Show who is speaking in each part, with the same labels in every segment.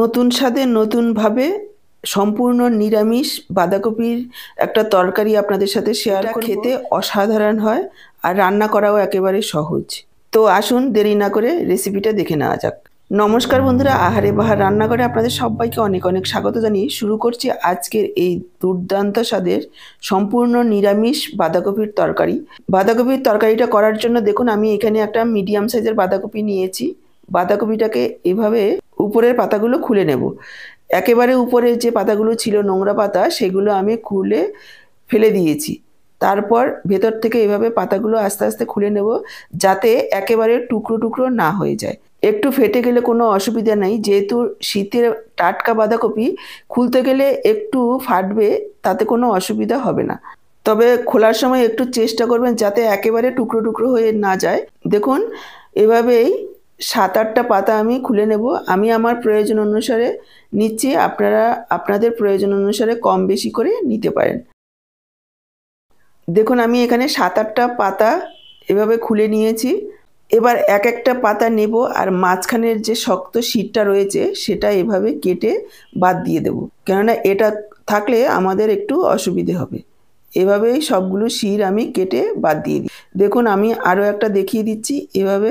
Speaker 1: নতুন স্বাদে নতুনভাবে সম্পূর্ণ নিরামিষ বাঁধাকপির একটা তরকারি আপনাদের সাথে শেয়ার খেতে অসাধারণ হয় আর রান্না করাও একেবারে সহজ তো আসুন দেরি না করে রেসিপিটা দেখে নেওয়া যাক নমস্কার বন্ধুরা আহারে বাহার রান্নাঘরে আপনাদের সবাইকে অনেক অনেক স্বাগত জানিয়ে শুরু করছি আজকের এই দুর্দান্ত স্বাদের সম্পূর্ণ নিরামিষ বাঁধাকপির তরকারি বাঁধাকপির তরকারিটা করার জন্য দেখুন আমি এখানে একটা মিডিয়াম সাইজের বাঁধাকপি নিয়েছি বাঁধাকপিটাকে এভাবে উপরের পাতাগুলো খুলে নেব একেবারে উপরে যে পাতাগুলো ছিল নোংরা পাতা সেগুলো আমি খুলে ফেলে দিয়েছি তারপর ভেতর থেকে এভাবে পাতাগুলো আস্তে আস্তে খুলে নেব যাতে একেবারে টুকরো টুকরো না হয়ে যায় একটু ফেটে গেলে কোনো অসুবিধা নেই যেহেতু শীতের টাটকা বাঁধাকপি খুলতে গেলে একটু ফাটবে তাতে কোনো অসুবিধা হবে না তবে খোলার সময় একটু চেষ্টা করবেন যাতে একেবারে টুকরো টুকরো হয়ে না যায় দেখুন এভাবেই সাত আটটা পাতা আমি খুলে নেব আমি আমার প্রয়োজন অনুসারে নিচ্ছি আপনারা আপনাদের প্রয়োজন অনুসারে কম বেশি করে নিতে পারেন দেখুন আমি এখানে সাত আটটা পাতা এভাবে খুলে নিয়েছি এবার এক একটা পাতা নেব আর মাঝখানের যে শক্ত শীতটা রয়েছে সেটা এভাবে কেটে বাদ দিয়ে দেব কেননা এটা থাকলে আমাদের একটু অসুবিধে হবে এভাবেই সবগুলো শির আমি কেটে বাদ দিয়ে দিই দেখুন আমি আরও একটা দেখিয়ে দিচ্ছি এভাবে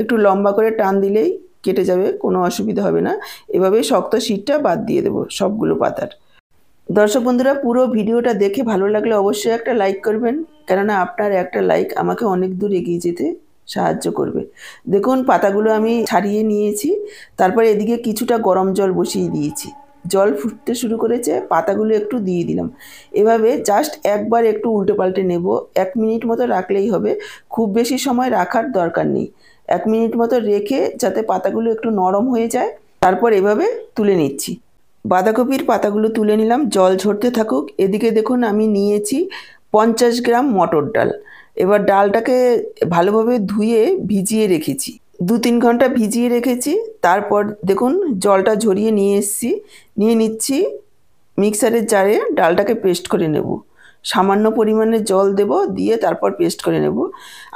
Speaker 1: একটু লম্বা করে টান দিলেই কেটে যাবে কোনো অসুবিধা হবে না এভাবে শক্ত শিরটা বাদ দিয়ে দেবো সবগুলো পাতার দর্শক বন্ধুরা পুরো ভিডিওটা দেখে ভালো লাগলে অবশ্যই একটা লাইক করবেন কেননা আপনার একটা লাইক আমাকে অনেক দূর এগিয়ে যেতে সাহায্য করবে দেখুন পাতাগুলো আমি ছাড়িয়ে নিয়েছি তারপরে এদিকে কিছুটা গরম জল বসিয়ে দিয়েছি জল ফুটতে শুরু করেছে পাতাগুলো একটু দিয়ে দিলাম এভাবে জাস্ট একবার একটু উল্টে পাল্টে নেব এক মিনিট মতো রাখলেই হবে খুব বেশি সময় রাখার দরকার নেই এক মিনিট মতো রেখে যাতে পাতাগুলো একটু নরম হয়ে যায় তারপর এভাবে তুলে নিচ্ছি বাঁধাকপির পাতাগুলো তুলে নিলাম জল ঝরতে থাকুক এদিকে দেখুন আমি নিয়েছি পঞ্চাশ গ্রাম মটর ডাল এবার ডালটাকে ভালোভাবে ধুয়ে ভিজিয়ে রেখেছি দু তিন ঘন্টা ভিজিয়ে রেখেছি তারপর দেখুন জলটা ঝরিয়ে নিয়ে এসছি নিয়ে নিচ্ছি মিক্সারের জারে ডালটাকে পেস্ট করে নেব সামান্য পরিমাণে জল দেব দিয়ে তারপর পেস্ট করে নেব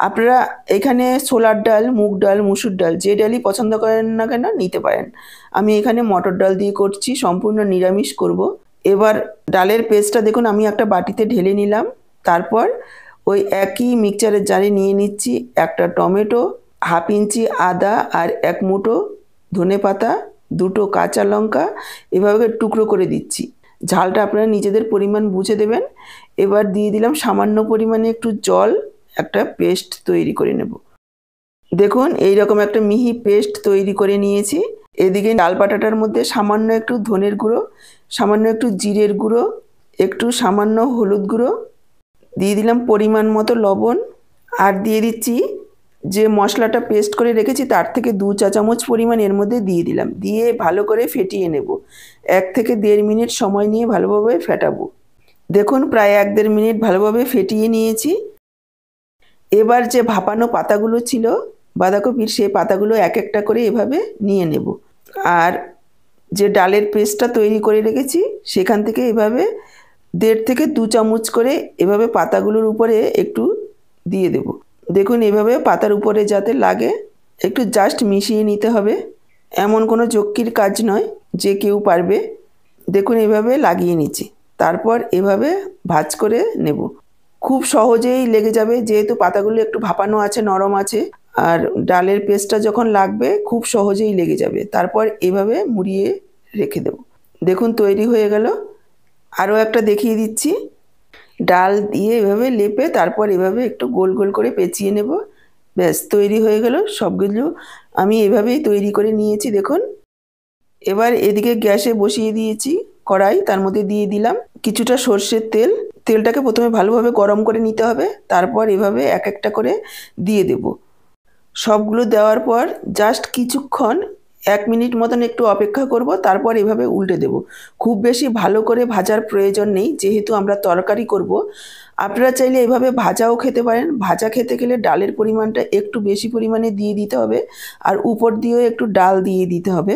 Speaker 1: আপনারা এখানে ছোলার ডাল মুগ ডাল মুসুর ডাল যে ডালই পছন্দ করেন না কেন নিতে পারেন আমি এখানে মটর ডাল দিয়ে করছি সম্পূর্ণ নিরামিষ করব। এবার ডালের পেস্টটা দেখুন আমি একটা বাটিতে ঢেলে নিলাম তারপর ওই একই মিক্সচারের জারে নিয়ে নিচ্ছি একটা টমেটো হাফ ইঞ্চি আদা আর এক মুঠো ধনে পাতা দুটো কাঁচা লঙ্কা এভাবে টুকরো করে দিচ্ছি ঝালটা আপনারা নিজেদের পরিমাণ বুঝে দেবেন এবার দিয়ে দিলাম সামান্য পরিমাণে একটু জল একটা পেস্ট তৈরি করে নেব দেখুন এই রকম একটা মিহি পেস্ট তৈরি করে নিয়েছি এদিকে ডাল পাটাটার মধ্যে সামান্য একটু ধনের গুঁড়ো সামান্য একটু জিরের গুঁড়ো একটু সামান্য হলুদ গুঁড়ো দিয়ে দিলাম পরিমাণ মতো লবণ আর দিয়ে দিচ্ছি যে মশলাটা পেস্ট করে রেখেছি তার থেকে দু চা চামচ পরিমাণ এর মধ্যে দিয়ে দিলাম দিয়ে ভালো করে ফেটিয়ে নেব এক থেকে দেড় মিনিট সময় নিয়ে ভালোভাবে ফেটাবো দেখুন প্রায় এক দেড় মিনিট ভালোভাবে ফেটিয়ে নিয়েছি এবার যে ভাপানো পাতাগুলো ছিল বাঁধাকপির সেই পাতাগুলো এক একটা করে এভাবে নিয়ে নেব আর যে ডালের পেস্টটা তৈরি করে রেখেছি সেখান থেকে এভাবে দেড় থেকে দু চামচ করে এভাবে পাতাগুলোর উপরে একটু দিয়ে দেবো দেখুন এভাবে পাতার উপরে যাতে লাগে একটু জাস্ট মিশিয়ে নিতে হবে এমন কোনো চক্কির কাজ নয় যে কেউ পারবে দেখুন এভাবে লাগিয়ে নিচ্ছি তারপর এভাবে ভাজ করে নেব খুব সহজেই লেগে যাবে যেহেতু পাতাগুলো একটু ভাপানো আছে নরম আছে আর ডালের পেস্টটা যখন লাগবে খুব সহজেই লেগে যাবে তারপর এভাবে মুড়িয়ে রেখে দেব দেখুন তৈরি হয়ে গেল আরও একটা দেখিয়ে দিচ্ছি ডাল দিয়ে এভাবে লেপে তারপর এভাবে একটু গোল গোল করে পেঁচিয়ে নেব ব্যাস তৈরি হয়ে গেল সবগুলো আমি এভাবেই তৈরি করে নিয়েছি দেখুন এবার এদিকে গ্যাসে বসিয়ে দিয়েছি কড়াই তার মধ্যে দিয়ে দিলাম কিছুটা সর্ষের তেল তেলটাকে প্রথমে ভালোভাবে গরম করে নিতে হবে তারপর এভাবে এক একটা করে দিয়ে দেব সবগুলো দেওয়ার পর জাস্ট কিছুক্ষণ এক মিনিট মতন একটু অপেক্ষা করব তারপর এভাবে উল্টে দেব খুব বেশি ভালো করে ভাজার প্রয়োজন নেই যেহেতু আমরা তরকারি করব আপনারা চাইলে এভাবে ভাজাও খেতে পারেন ভাজা খেতে গেলে ডালের পরিমাণটা একটু বেশি পরিমাণে দিয়ে দিতে হবে আর উপর দিয়েও একটু ডাল দিয়ে দিতে হবে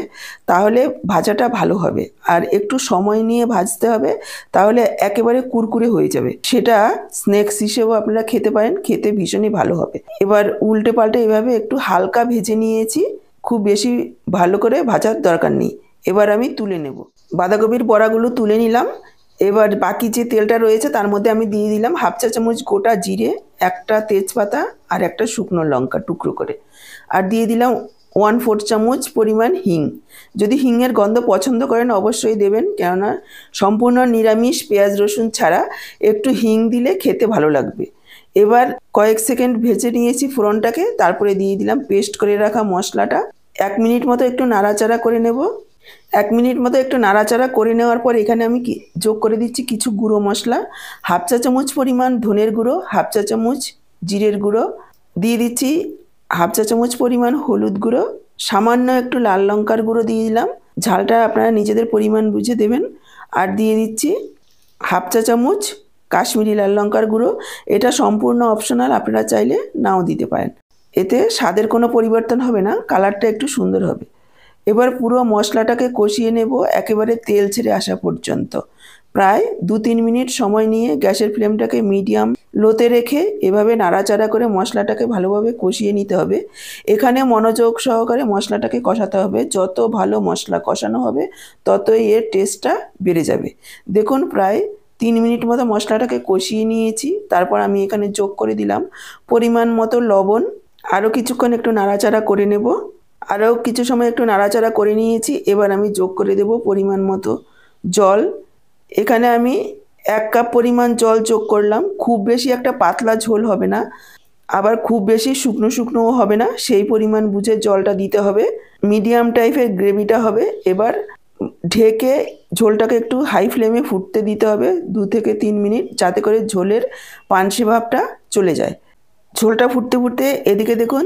Speaker 1: তাহলে ভাজাটা ভালো হবে আর একটু সময় নিয়ে ভাজতে হবে তাহলে একেবারে কুরকুরে হয়ে যাবে সেটা স্ন্যাক্স হিসেবেও আপনারা খেতে পারেন খেতে ভীষণই ভালো হবে এবার উল্টে পাল্টে এভাবে একটু হালকা ভেজে নিয়েছি খুব বেশি ভালো করে ভাজার দরকার নেই এবার আমি তুলে নেব বাঁধাকপির বড়াগুলো তুলে নিলাম এবার বাকি যে তেলটা রয়েছে তার মধ্যে আমি দিয়ে দিলাম হাফ চা চামচ গোটা জিরে একটা তেজপাতা আর একটা শুকনো লঙ্কা টুকরো করে আর দিয়ে দিলাম ওয়ান ফোর চামচ পরিমাণ হিং যদি হিংয়ের গন্ধ পছন্দ করেন অবশ্যই দেবেন কেননা সম্পূর্ণ নিরামিষ পেঁয়াজ রসুন ছাড়া একটু হিং দিলে খেতে ভালো লাগবে এবার কয়েক সেকেন্ড ভেজে নিয়েছি ফোড়নটাকে তারপরে দিয়ে দিলাম পেস্ট করে রাখা মশলাটা এক মিনিট মতো একটু নাড়াচাড়া করে নেব এক মিনিট মতো একটু নাড়াচাড়া করে নেওয়ার পর এখানে আমি যোগ করে দিচ্ছি কিছু গুঁড়ো মশলা হাফ চা চামচ পরিমাণ ধনের গুঁড়ো হাফ চা চামচ জিরের গুঁড়ো দিয়ে দিচ্ছি হাফ চা চামচ পরিমাণ হলুদ গুঁড়ো সামান্য একটু লাল লঙ্কার গুঁড়ো দিয়ে দিলাম ঝালটা আপনারা নিজেদের পরিমাণ বুঝে দেবেন আর দিয়ে দিচ্ছি হাফ চা চামচ কাশ্মীরি লাল লঙ্কার গুঁড়ো এটা সম্পূর্ণ অপশনাল আপনারা চাইলে নাও দিতে পারেন এতে স্বাদের কোনো পরিবর্তন হবে না কালারটা একটু সুন্দর হবে এবার পুরো মশলাটাকে কষিয়ে নেব একেবারে তেল ছেড়ে আসা পর্যন্ত প্রায় দু তিন মিনিট সময় নিয়ে গ্যাসের ফ্লেমটাকে মিডিয়াম লোতে রেখে এভাবে নাড়াচাড়া করে মশলাটাকে ভালোভাবে কষিয়ে নিতে হবে এখানে মনোযোগ সহকারে মশলাটাকে কষাতে হবে যত ভালো মশলা কষানো হবে ততই এর টেস্টটা বেড়ে যাবে দেখুন প্রায় তিন মিনিট মতো মশলাটাকে কষিয়ে নিয়েছি তারপর আমি এখানে যোগ করে দিলাম পরিমাণ মতো লবণ আরও কিছুক্ষণ একটু নাড়াচাড়া করে নেব আরও কিছু সময় একটু নাড়াচাড়া করে নিয়েছি এবার আমি যোগ করে দেব পরিমাণ মতো জল এখানে আমি এক কাপ পরিমাণ জল যোগ করলাম খুব বেশি একটা পাতলা ঝোল হবে না আবার খুব বেশি শুকনো শুকনোও হবে না সেই পরিমাণ বুঝে জলটা দিতে হবে মিডিয়াম টাইপের গ্রেভিটা হবে এবার ঢেকে ঝোলটাকে একটু হাই ফ্লেমে ফুটতে দিতে হবে দু থেকে তিন মিনিট যাতে করে ঝোলের পানসে ভাবটা চলে যায় ঝোলটা ফুটতে ফুটতে এদিকে দেখুন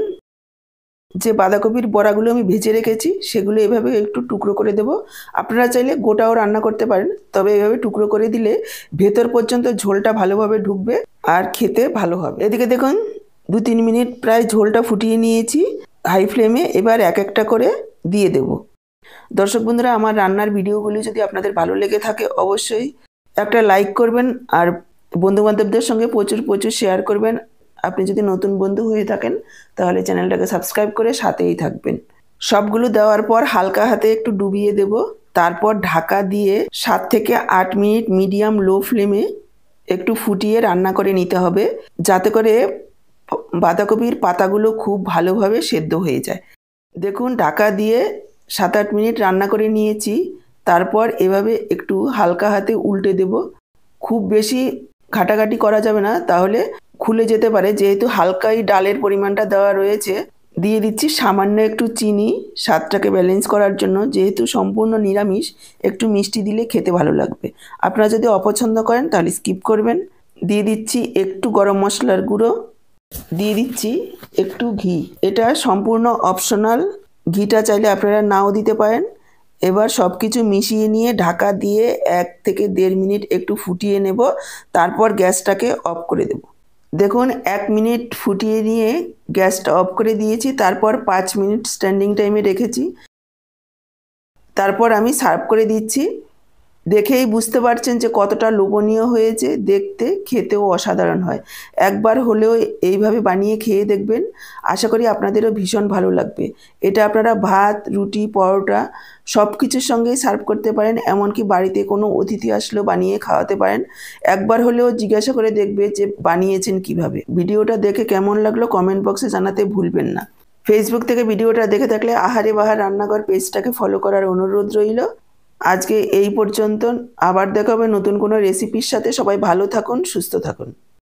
Speaker 1: যে বাঁধাকপির বড়াগুলো আমি ভেজে রেখেছি সেগুলো এভাবে একটু টুকরো করে দেব আপনারা চাইলে গোটাও রান্না করতে পারেন তবে এভাবে টুকরো করে দিলে ভেতর পর্যন্ত ঝোলটা ভালোভাবে ঢুকবে আর খেতে ভালো হবে এদিকে দেখুন দু তিন মিনিট প্রায় ঝোলটা ফুটিয়ে নিয়েছি হাই ফ্লেমে এবার এক একটা করে দিয়ে দেবো দর্শক বন্ধুরা আমার রান্নার ভিডিওগুলি যদি আপনাদের ভালো লেগে থাকে অবশ্যই একটা লাইক করবেন আর বন্ধুবান্ধবদের সঙ্গে প্রচুর প্রচুর শেয়ার করবেন আপনি যদি নতুন বন্ধু হয়ে থাকেন তাহলে চ্যানেলটাকে সাবস্ক্রাইব করে সাথেই থাকবেন সবগুলো দেওয়ার পর হালকা হাতে একটু ডুবিয়ে দেব তারপর ঢাকা দিয়ে সাত থেকে আট মিনিট মিডিয়াম লো ফ্লেমে একটু ফুটিয়ে রান্না করে নিতে হবে যাতে করে বাঁধাকপির পাতাগুলো খুব ভালোভাবে সেদ্ধ হয়ে যায় দেখুন ঢাকা দিয়ে সাত আট মিনিট রান্না করে নিয়েছি তারপর এভাবে একটু হালকা হাতে উল্টে দেব খুব বেশি ঘাটাঘাটি করা যাবে না তাহলে খুলে যেতে পারে যেহেতু হালকাই ডালের পরিমাণটা দেওয়া রয়েছে দিয়ে দিচ্ছি সামান্য একটু চিনি স্বাদটাকে ব্যালেন্স করার জন্য যেহেতু সম্পূর্ণ নিরামিষ একটু মিষ্টি দিলে খেতে ভালো লাগবে আপনারা যদি অপছন্দ করেন তাহলে স্কিপ করবেন দিয়ে দিচ্ছি একটু গরম মশলার গুঁড়ো দিয়ে দিচ্ছি একটু ঘি এটা সম্পূর্ণ অপশনাল ঘিটা চাইলে আপনারা নাও দিতে পারেন এবার সব কিছু মিশিয়ে নিয়ে ঢাকা দিয়ে এক থেকে দেড় মিনিট একটু ফুটিয়ে নেব তারপর গ্যাসটাকে অফ করে দেব দেখুন এক মিনিট ফুটিয়ে নিয়ে গ্যাসটা অফ করে দিয়েছি তারপর পাঁচ মিনিট স্ট্যান্ডিং টাইমে রেখেছি তারপর আমি সার্ভ করে দিচ্ছি দেখেই বুঝতে পারছেন যে কতটা লোভনীয় হয়েছে দেখতে খেতেও অসাধারণ হয় একবার হলেও এইভাবে বানিয়ে খেয়ে দেখবেন আশা করি আপনাদেরও ভীষণ ভালো লাগবে এটা আপনারা ভাত রুটি পরোটা সব কিছুর সঙ্গেই সার্ভ করতে পারেন এমনকি বাড়িতে কোনো অতিথি আসলেও বানিয়ে খাওয়াতে পারেন একবার হলেও জিজ্ঞাসা করে দেখবে যে বানিয়েছেন কিভাবে ভিডিওটা দেখে কেমন লাগলো কমেন্ট বক্সে জানাতে ভুলবেন না ফেসবুক থেকে ভিডিওটা দেখে থাকলে আহারে বাহার রান্নাঘর পেজটাকে ফলো করার অনুরোধ রইল আজকে এই পর্যন্ত আবার দেখা হবে নতুন কোনো রেসিপির সাথে সবাই ভালো থাকুন সুস্থ থাকুন